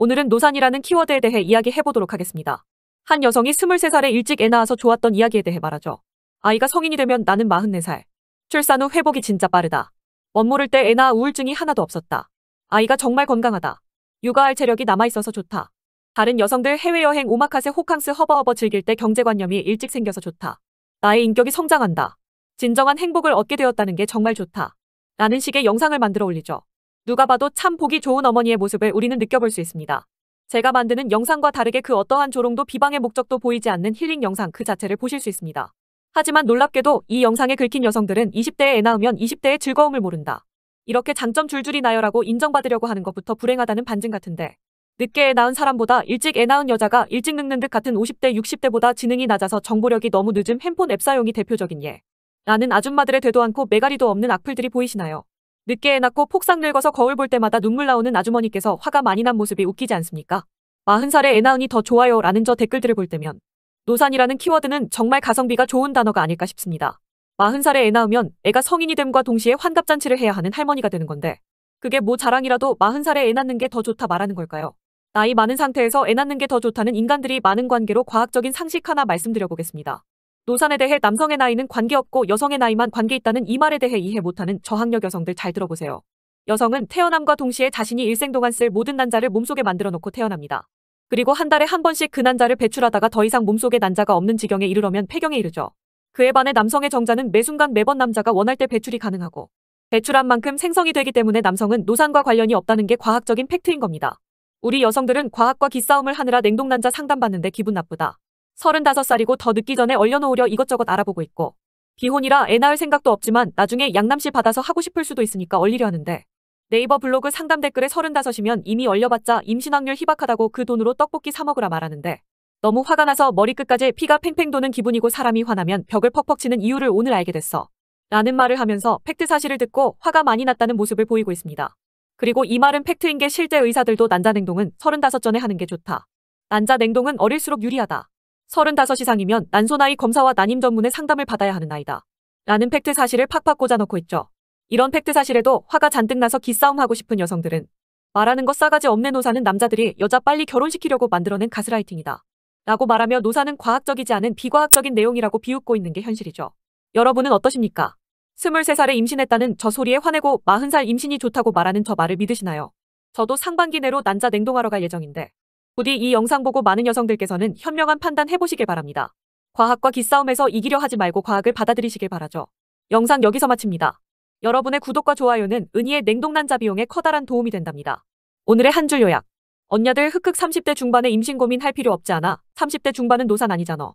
오늘은 노산이라는 키워드에 대해 이야기해보도록 하겠습니다. 한 여성이 23살에 일찍 애 낳아서 좋았던 이야기에 대해 말하죠. 아이가 성인이 되면 나는 44살. 출산 후 회복이 진짜 빠르다. 멋모를 때애나 우울증이 하나도 없었다. 아이가 정말 건강하다. 육아할 체력이 남아있어서 좋다. 다른 여성들 해외여행 오마카세 호캉스 허버허버 즐길 때 경제관념이 일찍 생겨서 좋다. 나의 인격이 성장한다. 진정한 행복을 얻게 되었다는 게 정말 좋다. 라는 식의 영상을 만들어 올리죠. 누가 봐도 참 보기 좋은 어머니의 모습을 우리는 느껴볼 수 있습니다. 제가 만드는 영상과 다르게 그 어떠한 조롱도 비방의 목적도 보이지 않는 힐링 영상 그 자체를 보실 수 있습니다. 하지만 놀랍게도 이 영상에 긁힌 여성들은 20대에 애 낳으면 20대의 즐거움을 모른다. 이렇게 장점 줄줄이 나열하고 인정받으려고 하는 것부터 불행하다는 반증 같은데 늦게 애 낳은 사람보다 일찍 애 낳은 여자가 일찍 늙는 듯 같은 50대 60대보다 지능이 낮아서 정보력이 너무 늦은 핸폰 앱 사용이 대표적인 예. 나는 아줌마들의 되도 않고 메가리도 없는 악플들이 보이시나요? 늦게 해놨고 폭삭 늙어서 거울 볼 때마다 눈물 나오는 아주머니께서 화가 많이 난 모습이 웃기지 않습니까? 4 0살의애낳은이더 좋아요 라는 저 댓글들을 볼 때면 노산이라는 키워드는 정말 가성비가 좋은 단어가 아닐까 싶습니다. 4 0살의애 낳으면 애가 성인이 됨과 동시에 환갑잔치를 해야 하는 할머니가 되는 건데 그게 뭐 자랑이라도 4 0 살에 애 낳는 게 더 좋다 말하는 걸까요? 나이 많은 상태에서 애 낳는 게 더 좋다는 인간들이 많은 관계로 과학적인 상식 하나 말씀드려 보겠습니다. 노산에 대해 남성의 나이는 관계없고 여성의 나이만 관계있다는 이 말에 대해 이해 못하는 저학력 여성들 잘 들어보세요. 여성은 태어남과 동시에 자신이 일생 동안 쓸 모든 난자를 몸속에 만들어 놓고 태어납니다. 그리고 한 달에 한 번씩 그 난자를 배출하다가 더 이상 몸속에 난자가 없는 지경에 이르러면 폐경에 이르죠. 그에 반해 남성의 정자는 매 순간 매번 남자가 원할 때 배출이 가능하고 배출한 만큼 생성이 되기 때문에 남성은 노산과 관련이 없다는 게 과학적인 팩트인 겁니다. 우리 여성들은 과학과 기싸움을 하느라 냉동난자 상담받는데 기분 나쁘다. 35살이고 더 늦기 전에 얼려놓으려 이것저것 알아보고 있고 비혼이라 애 낳을 생각도 없지만 나중에 양남씨 받아서 하고 싶을 수도 있으니까 얼리려 하는데 네이버 블로그 상담 댓글에 35이면 이미 얼려봤자 임신 확률 희박하다고 그 돈으로 떡볶이 사 먹으라 말하는데 너무 화가 나서 머리끝까지 피가 팽팽 도는 기분이고 사람이 화나면 벽을 퍽퍽 치는 이유를 오늘 알게 됐어. 라는 말을 하면서 팩트 사실을 듣고 화가 많이 났다는 모습을 보이고 있습니다. 그리고 이 말은 팩트인 게 실제 의사들도 난자 냉동은 35전에 하는 게 좋다. 난자 냉동은 어릴수록 유리하다. 35 이상이면 난소나이 검사와 난임 전문의 상담을 받아야 하는 나이다. 라는 팩트 사실을 팍팍 꽂아놓고 있죠. 이런 팩트 사실에도 화가 잔뜩 나서 기싸움하고 싶은 여성들은 말하는 것 싸가지 없네 노사는 남자들이 여자 빨리 결혼시키려고 만들어낸 가스라이팅이다. 라고 말하며 노사는 과학적이지 않은 비과학적인 내용이라고 비웃고 있는 게 현실이죠. 여러분은 어떠십니까? 23살에 임신했다는 저 소리에 화내고 40살 임신이 좋다고 말하는 저 말을 믿으시나요? 저도 상반기 내로 난자 냉동하러 갈 예정인데 부디 이 영상 보고 많은 여성들께서는 현명한 판단 해보시길 바랍니다. 과학과 기싸움에서 이기려 하지 말고 과학을 받아들이시길 바라죠. 영상 여기서 마칩니다. 여러분의 구독과 좋아요는 은희의 냉동난자 비용에 커다란 도움이 된답니다. 오늘의 한 줄 요약. 언냐들 흑흑 30대 중반에 임신 고민할 필요 없지 않아. 30대 중반은 노산 아니잖아.